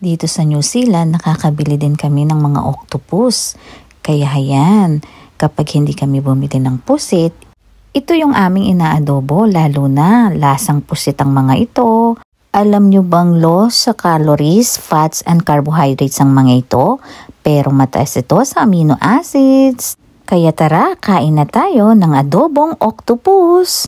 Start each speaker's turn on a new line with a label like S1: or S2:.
S1: Dito sa New Zealand, nakakabili din kami ng mga octopus. Kaya hayan, kapag hindi kami bumili ng pusit, ito yung aming inaadobo lalo na lasang pusit ang mga ito. Alam nyo bang low sa calories, fats, and carbohydrates ang mga ito? Pero mataas ito sa amino acids. Kaya tara, kain na tayo ng adobong octopus.